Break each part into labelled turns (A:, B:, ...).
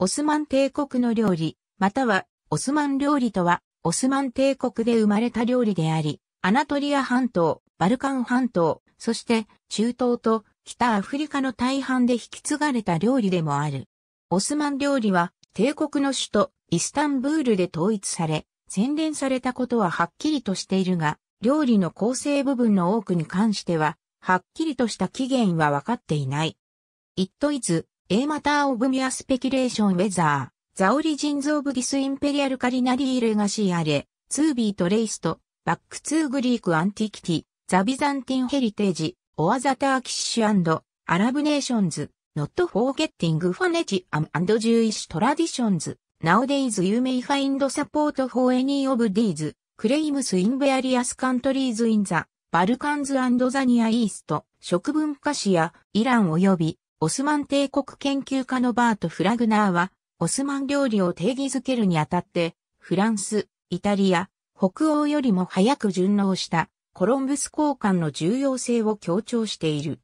A: オスマン帝国の料理、または、オスマン料理とは、オスマン帝国で生まれた料理であり、アナトリア半島、バルカン半島、そして中東と北アフリカの大半で引き継がれた料理でもある。オスマン料理は、帝国の首都、イスタンブールで統一され、洗練されたことははっきりとしているが、料理の構成部分の多くに関しては、はっきりとした起源はわかっていない。イットイ A matter of mere speculation whether the origins of this imperial c a r i n a r y legacy are to be traced back to Greek antiquity, the Byzantine heritage, or the Turkish and Arab nations, not forgetting phonetic and Jewish traditions. Nowadays you may find support for any of these claims in various countries in the Balkans and the Near East, 食文化史やイラン及びオスマン帝国研究家のバート・フラグナーは、オスマン料理を定義づけるにあたって、フランス、イタリア、北欧よりも早く順応したコロンブス交換の重要性を強調している。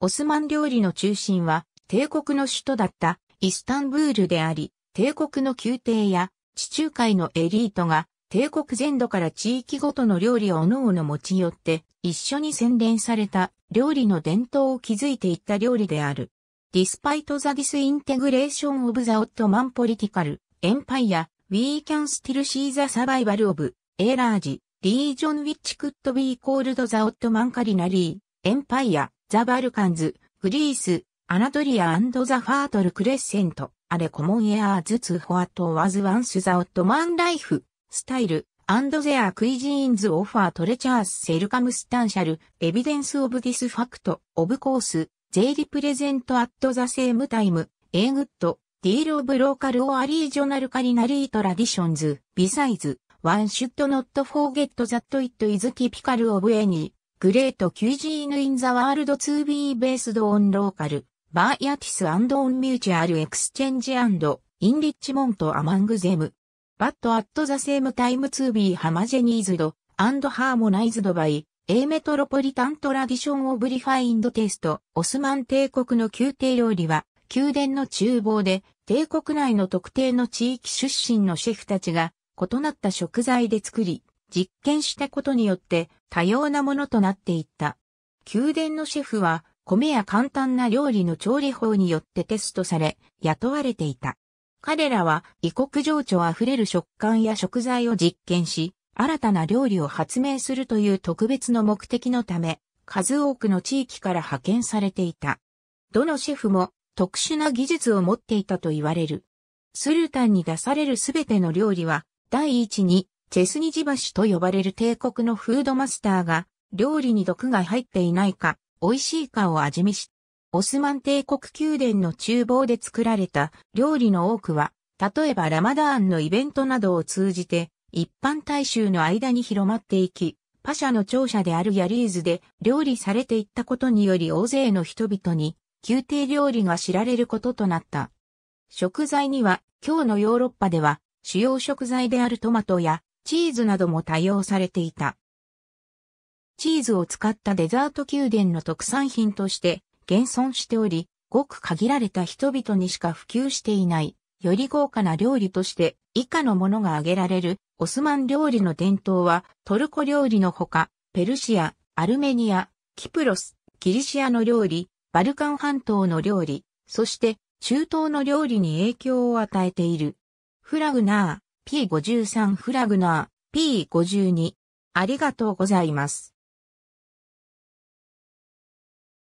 A: オスマン料理の中心は帝国の首都だったイスタンブールであり、帝国の宮廷や地中海のエリートが帝国全土から地域ごとの料理を各々持ち寄って一緒に洗練された料理の伝統を築いていった料理である。Despite the disintegration of the Ottoman political empire, we can still see the survival of a large region which could be called the Ottoman culinary empire, the Balkans, Greece, Anatolia and the fertile crescent, are common areas to what was once the Ottoman life. スタイル、and their cuisines offer treacherous circumstantial evidence of this fact, of course, they represent at the same time, a good deal of local or regional culinary traditions, besides, one should not forget that it is typical of any great cuisine in the world to be based on local variaties and on mutual exchange and enrichment among them. バットアットザセームタイムツービーハマジェニーズドアンドハーモナイズドバイ A メトロポリタントラディションオブリファインドテストオスマン帝国の宮廷料理は宮殿の厨房で帝国内の特定の地域出身のシェフたちが異なった食材で作り実験したことによって多様なものとなっていった。宮殿のシェフは米や簡単な料理の調理法によってテストされ雇われていた。彼らは異国情緒あふれる食感や食材を実験し、新たな料理を発明するという特別の目的のため、数多くの地域から派遣されていた。どのシェフも特殊な技術を持っていたと言われる。スルタンに出されるすべての料理は、第一に、チェスニジバシと呼ばれる帝国のフードマスターが、料理に毒が入っていないか、美味しいかを味見し、オスマン帝国宮殿の厨房で作られた料理の多くは、例えばラマダーンのイベントなどを通じて、一般大衆の間に広まっていき、パシャの庁舎であるヤリーズで料理されていったことにより大勢の人々に宮廷料理が知られることとなった。食材には今日のヨーロッパでは主要食材であるトマトやチーズなども多用されていた。チーズを使ったデザート宮殿の特産品として現存しており、ごく限られた人々にしか普及していない、より豪華な料理として以下のものが挙げられる、オスマン料理の伝統は、トルコ料理のほか、ペルシア、アルメニア、キプロス、ギリシアの料理、バルカン半島の料理、そして中東の料理に影響を与えている。フラグナー、P53 フラグナー、P52。ありがとうございます。